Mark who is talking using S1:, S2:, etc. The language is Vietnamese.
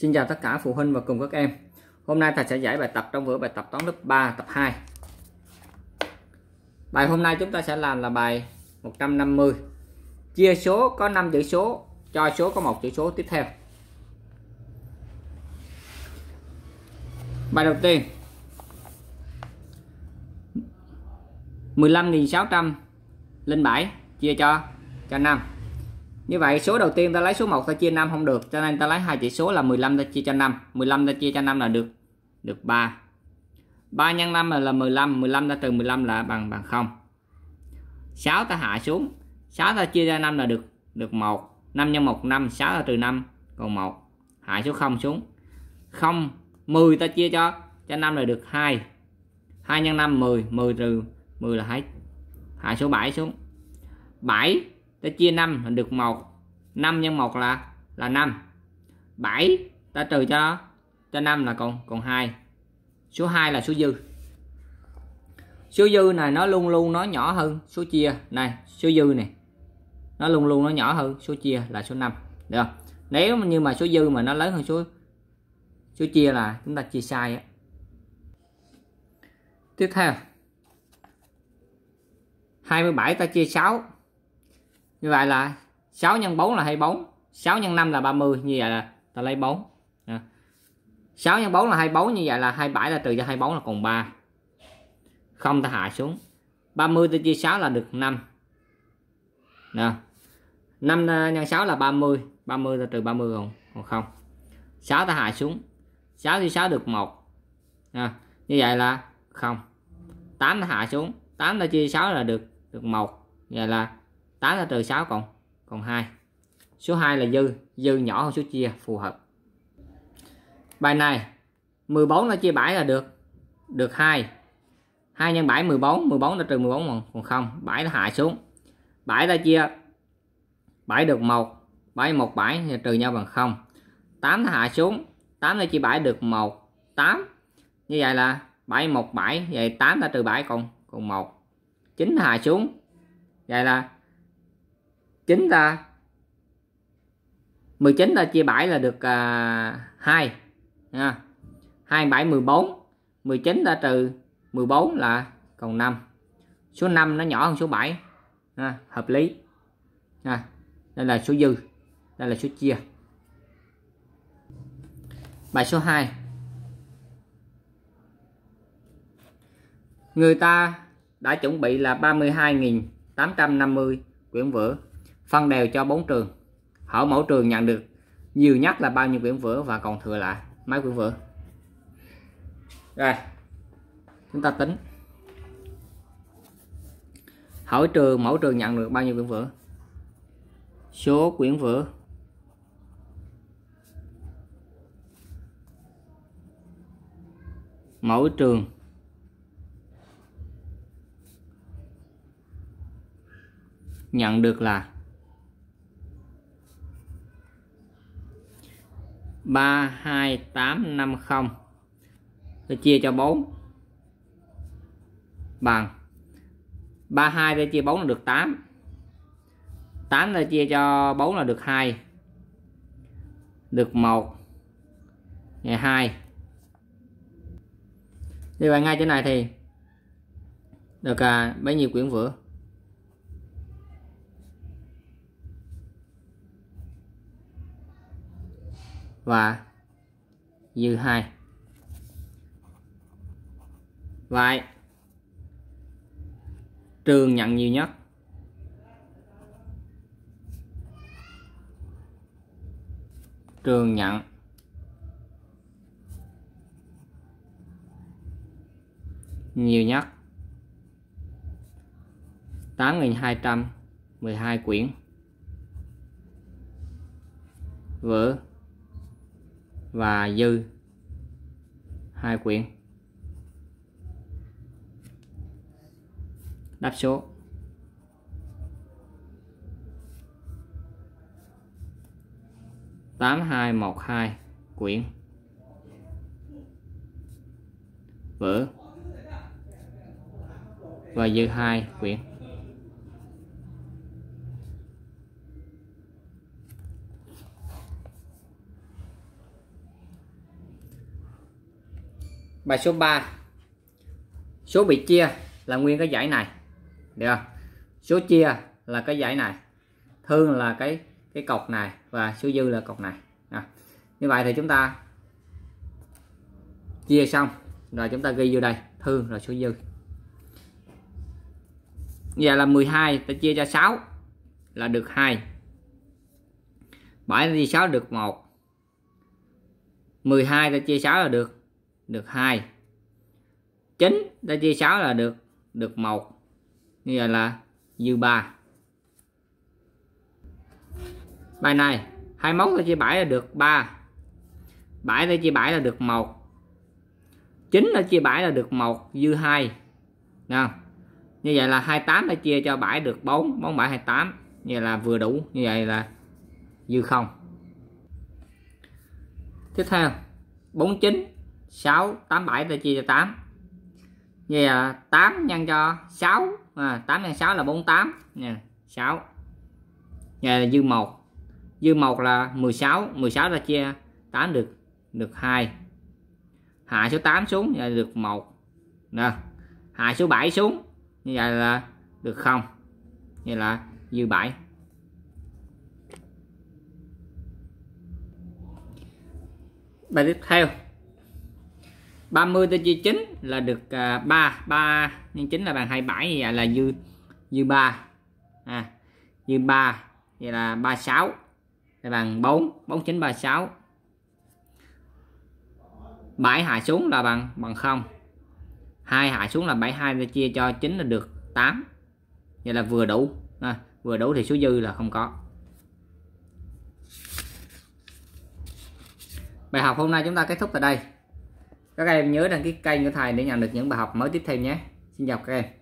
S1: Xin chào tất cả phụ huynh và cùng các em Hôm nay Thầy sẽ giải bài tập trong vở bài tập toán lớp 3 tập 2 Bài hôm nay chúng ta sẽ làm là bài 150 Chia số có 5 chữ số cho số có một chữ số tiếp theo Bài đầu tiên 15.607 chia cho cho 5 như vậy số đầu tiên ta lấy số 1 ta chia 5 không được cho nên ta lấy hai chỉ số là 15 ta chia cho 5 15 ta chia cho 5 là được được 3 3 nhân 5 là, là 15 15 ta trừ 15 là bằng bằng 0 6 ta hạ xuống 6 ta chia ra 5 là được được 1 5 nhân 1 5 6 ta trừ 5 còn 1 hạ số 0 xuống 0 10 ta chia cho cho 5 là được 2 2 nhân 5 10 10 trừ 10 là hết hạ số 7 xuống 7 ta chia 5 mình được 1 5 nhân 1 là là 5 7 ta trừ cho cho 5 là còn còn 2 số 2 là số dư số dư này nó luôn luôn nó nhỏ hơn số chia này số dư này nó luôn luôn nó nhỏ hơn số chia là số 5 được không? nếu như mà số dư mà nó lớn hơn số số chia là chúng ta chia sai á. tiếp theo 27 ta chia 6 như vậy là 6 nhân 4 là 24 6 nhân 5 là 30 như vậy là ta lấy 4 à. 6 nhân 4 là 24 như vậy là 27 là trừ cho 24 là còn 3 không ta hạ xuống 30 ta chia 6 là được 5 nè 5 nhân 6 là 30 30 ta trừ 30 còn còn không 6 ta hạ xuống 6 chia 6 được 1 à, như vậy là không 8 ta hạ xuống 8 ta chia 6 là được được 1 vậy là 8 ra trừ 6 còn còn 2 số 2 là dư dư nhỏ hơn số chia phù hợp bài này 14 nó chia 7 là được được 2 2 nhân 7 14 14 là trừ 14 còn, còn không 7 nó hạ xuống 7 là chia 7 được 1 7 1 7 thì trừ nhau bằng 0 8 là hạ xuống 8 là chia 7 được 1 8 như vậy là 7 1 7 vậy 8 là trừ 7 còn còn 1 9 hạ xuống vậy là 9 ta 19 ta chia 7 là được à, 2 nha. 2 7 14 19 ta trừ 14 là còn 5 số 5 nó nhỏ hơn số 7 nha. hợp lý nha. đây là số dư đây là số chia bài số 2 người ta đã chuẩn bị là 32.850 quyển vở phân đều cho bốn trường hỏi mẫu trường nhận được nhiều nhất là bao nhiêu quyển vở và còn thừa lại mấy quyển vở. rồi chúng ta tính hỏi trường mẫu trường nhận được bao nhiêu quyển vở? số quyển vở mẫu trường nhận được là 32850 tôi chia cho 4 bằng 32 tôi chia 4 là được 8 8 tôi chia cho 4 là được 2 được 1 ngày 2 như vậy ngay trên này thì được à, bấy nhiêu quyển vừa và dư 2 vậy trường nhận nhiều nhất trường nhận nhiều nhất 8.212 quyển vừa và dư hai quyển đáp số tám hai một hai quyển vỡ và dư hai quyển bài số 3 số bị chia là nguyên cái giải này được số chia là cái giải này thương là cái cái cọc này và số dư là cọc này à. như vậy thì chúng ta chia xong rồi chúng ta ghi vô đây thương rồi số dư giờ vậy là 12 ta chia cho 6 là được 2 7 chia 6 được 1 12 ta chia 6 là được được 2 9 đã chia 6 là được được 1 như vậy là dư 3 bài này 21 đã chia 7 là được 3 7 đã chia 7 là được 1 9 đã chia 7 là được 1 dư 2 Nè. như vậy là 28 đã chia cho 7 được 4 4 7 28 như vậy là vừa đủ như vậy là dư không tiếp theo 49 6 87 ta chia cho 8 vậy là 8 nhân cho 6 à, 8 nhân 6 là 48 nè 6 vậy là dư 1 dư 1 là 16 16 ta chia 8 được được 2 hạ số 8 xuống là được 1 nè hạ số 7 xuống như vậy là được 0 vậy là dư 7 bài tiếp theo 30 tới chia 9 là được uh, 3 3 nhân 9 là bằng 27 vậy là dư dư 3 à, dư 3 vậy là 36 là bằng 4 4936 7 hạ xuống là bằng bằng 0 2 hạ xuống là 72 ta chia cho 9 là được 8 vậy là vừa đủ à, vừa đủ thì số dư là không có bài học hôm nay chúng ta kết thúc tại đây các em nhớ đăng ký kênh của thầy để nhận được những bài học mới tiếp theo nhé xin chào các em